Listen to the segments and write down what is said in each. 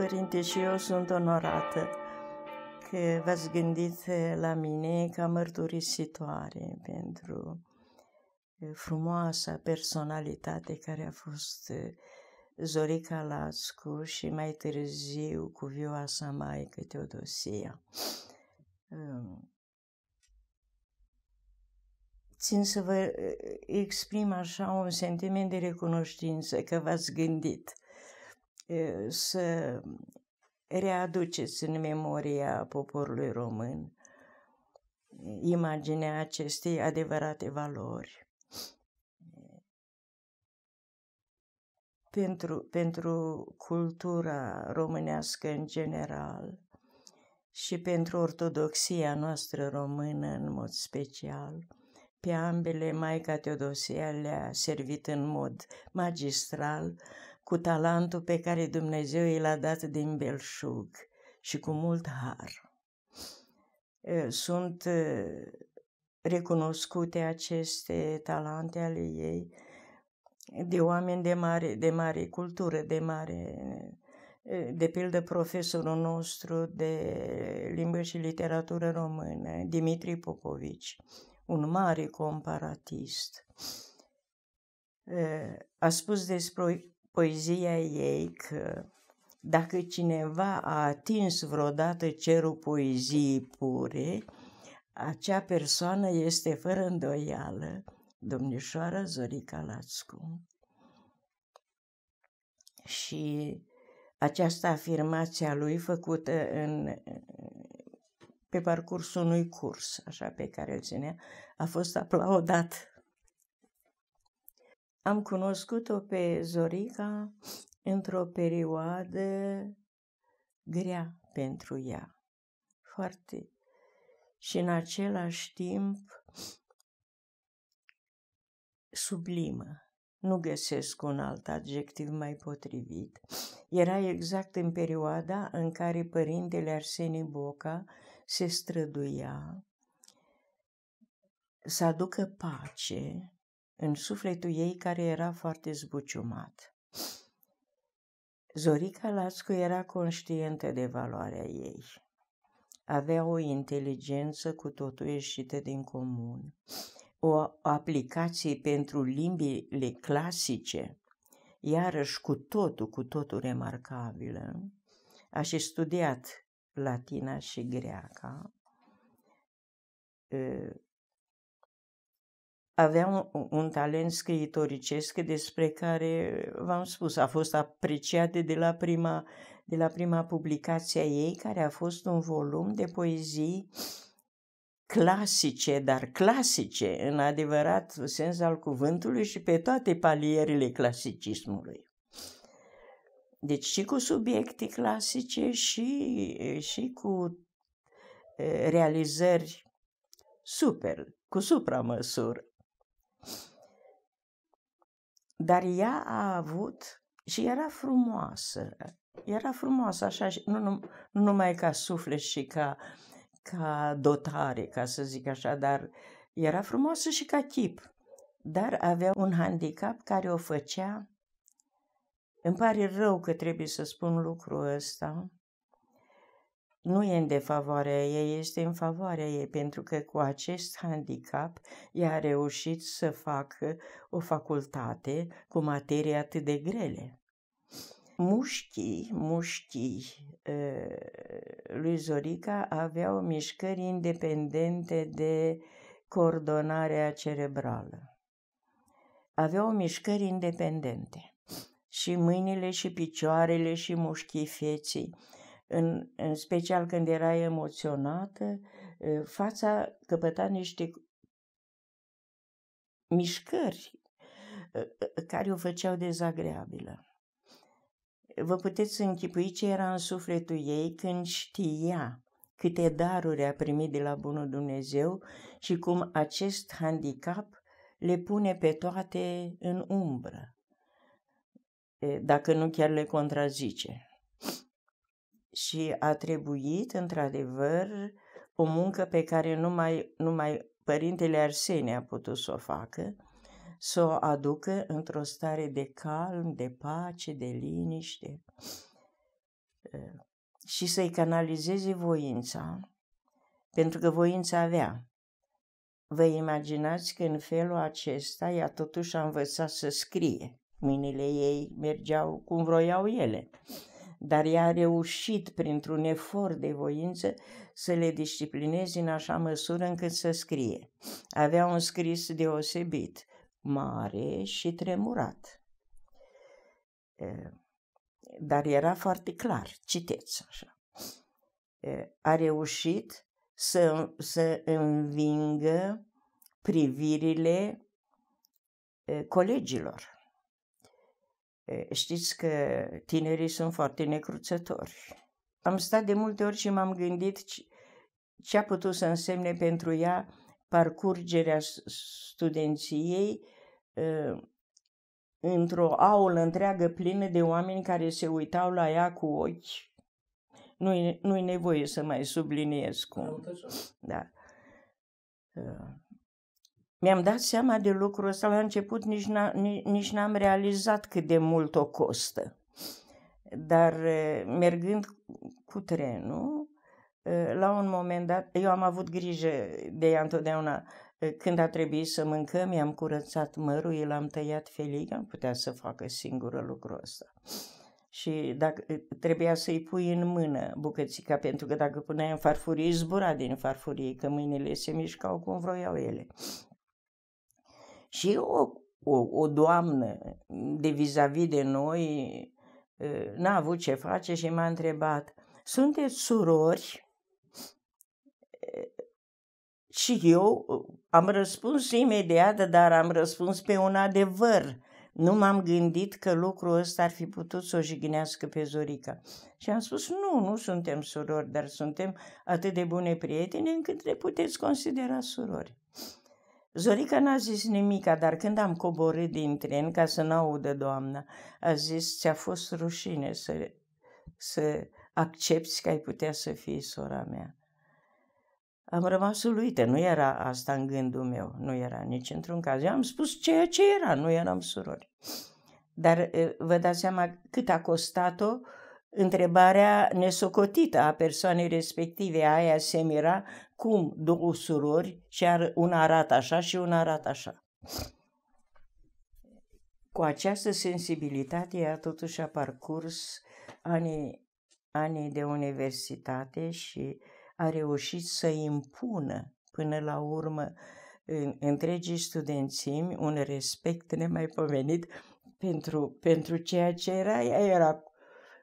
părinte, și eu sunt onorată că v-ați gândit la mine ca mărturisitoare pentru frumoasa personalitate care a fost Zorica Lascu și mai târziu cu vioa sa maică Teodosia. Ehm, țin să vă exprim așa un sentiment de recunoștință că v-ați gândit să э, readuceți în memoria poporului român imaginea acestei adevărate valori. Pentru, pentru cultura românească în general și pentru ortodoxia noastră română în mod special, pe ambele Maica Teodosia le-a servit în mod magistral cu talentul pe care Dumnezeu i l-a dat din belșug și cu mult har. Sunt recunoscute aceste talente ale ei de oameni de mare, de mare cultură, de mare de pildă profesorul nostru de limbă și literatură română, Dimitri Popovici, un mare comparatist, a spus despre poezia ei că dacă cineva a atins vreodată cerul poeziei pure, acea persoană este fără îndoială domnișoara Zorica Lațcu. Și această afirmație a lui făcută în, pe parcursul unui curs, așa pe care îl ținea, a fost aplaudat am cunoscut-o pe Zorica într-o perioadă grea pentru ea. Foarte. Și în același timp sublimă. Nu găsesc un alt adjectiv mai potrivit. Era exact în perioada în care părintele Arsenie Boca se străduia să aducă pace în sufletul ei care era foarte zbuciumat. Zorica Lascu era conștientă de valoarea ei. Avea o inteligență cu totul ieșită din comun, o aplicație pentru limbile clasice, iarăși cu totul, cu totul remarcabilă. A și studiat latina și greaca, ă, avea un, un talent scriitoricesc despre care v-am spus, a fost apreciată de la prima, de la prima publicație a ei, care a fost un volum de poezii clasice, dar clasice, în adevărat sens al cuvântului și pe toate palierele clasicismului. Deci și cu subiecte clasice și, și cu eh, realizări super, cu supramăsură dar ea a avut și era frumoasă. Era frumoasă așa, nu, nu, nu numai ca suflet și ca, ca dotare, ca să zic așa, dar era frumoasă și ca chip. Dar avea un handicap care o făcea îmi pare rău că trebuie să spun lucrul ăsta, nu e în defavoarea ei, este în favoarea ei, pentru că cu acest handicap ea a reușit să facă o facultate cu materii atât de grele. Mușchii, mușchii ă, lui Zorica aveau mișcări independente de coordonarea cerebrală. Aveau mișcări independente și mâinile și picioarele și mușchii feții în, în special când era emoționată, fața căpăta niște mișcări care o făceau dezagreabilă. Vă puteți închipui ce era în sufletul ei când știa câte daruri a primit de la Bunul Dumnezeu și cum acest handicap le pune pe toate în umbră, dacă nu chiar le contrazice și a trebuit, într-adevăr, o muncă pe care numai, numai părintele Arsenie a putut să o facă, să o aducă într-o stare de calm, de pace, de liniște ă, și să-i canalizeze voința, pentru că voința avea. Vă imaginați că în felul acesta ea totuși a învățat să scrie. Mâinile ei mergeau cum vroiau ele dar ea a reușit, printr-un efort de voință, să le disciplineze în așa măsură încât să scrie. Avea un scris deosebit, mare și tremurat. Dar era foarte clar, citeți așa. A reușit să, să învingă privirile colegilor Știți că tinerii sunt foarte necruțători. Am stat de multe ori și m-am gândit ce a putut să însemne pentru ea parcurgerea studenției ă, într-o aulă întreagă plină de oameni care se uitau la ea cu ochi. Nu-i, nu-i nevoie să mai subliniez cum. Da. Ă, mi-am dat seama de lucrul ăsta la început, nici, n-a, nici n-am realizat cât de mult o costă. Dar mergând cu trenul, la un moment dat, eu am avut grijă de ea întotdeauna. Când a trebuit să mâncăm, i-am curățat mărul, i l-am tăiat felic, am putea să facă singură lucrul ăsta. Și dacă, trebuia să-i pui în mână bucățica, pentru că dacă puneai în farfurie, zbura din farfurie, că mâinile se mișcau cum vroiau ele și o, o, o doamnă de vis-a-vis de noi ă, n-a avut ce face și m-a întrebat, sunteți surori? Și eu ă, am răspuns imediat, dar am răspuns pe un adevăr. Nu m-am gândit că lucrul ăsta ar fi putut să o jignească pe Zorica. Și am spus, nu, nu suntem surori, dar suntem atât de bune prietene încât le puteți considera surori. Zorica n-a zis nimica, dar când am coborât din tren ca să n-audă doamna, a zis, ți-a fost rușine să, să accepti că ai putea să fii sora mea. Am rămas uluită, nu era asta în gândul meu, nu era nici într-un caz. Eu am spus ceea ce era, nu eram surori. Dar vă dați seama cât a costat-o uh, întrebarea nesocotită a persoanei respective, aia Semira, cum două surori, și una arată așa și una arată așa. Cu această sensibilitate ea totuși a parcurs anii, anii de universitate și a reușit să impună până la urmă în întregii studențimi un respect nemaipomenit pentru, pentru ceea ce era. Ea era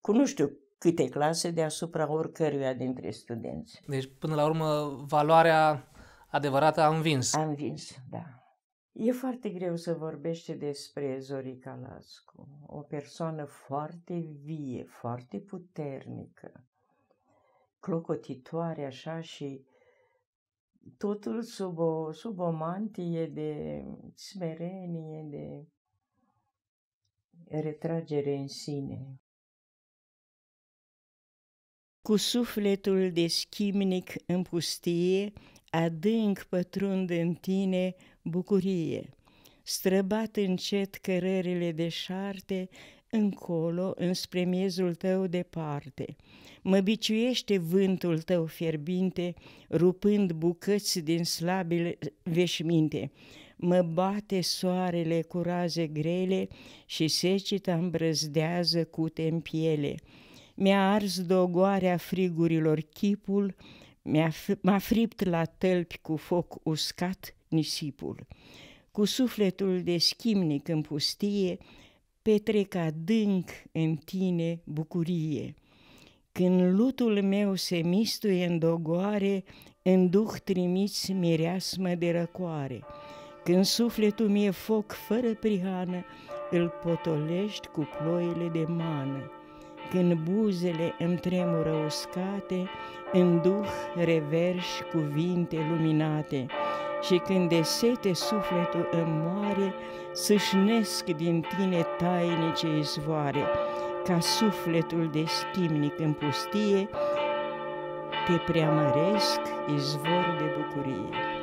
cu nu știu câte clase deasupra oricăruia dintre studenți. Deci, până la urmă, valoarea adevărată a învins. A învins, da. E foarte greu să vorbește despre Zorica Lascu, o persoană foarte vie, foarte puternică, clocotitoare așa și totul sub o, sub o mantie de smerenie, de retragere în sine cu sufletul de schimnic în pustie, adânc pătrund în tine bucurie. Străbat încet cărările deșarte, încolo, înspre miezul tău departe. Mă biciuiește vântul tău fierbinte, rupând bucăți din slabile veșminte. Mă bate soarele cu raze grele și secita îmbrăzdează cute în piele. Mi-a ars dogoarea frigurilor chipul, m-a, m-a fript la tălpi cu foc uscat nisipul. Cu sufletul de schimnic în pustie, petrec adânc în tine bucurie. Când lutul meu se mistuie în dogoare, în duh trimiți mireasmă de răcoare. Când sufletul mi-e foc fără prihană, îl potolești cu ploile de mană. Când buzele îmi tremură uscate, În duh reverși cuvinte luminate, Și când de sete sufletul îmi moare, Sâșnesc din tine tainice izvoare, Ca sufletul de stimnic în pustie, Te preamăresc izvor de bucurie.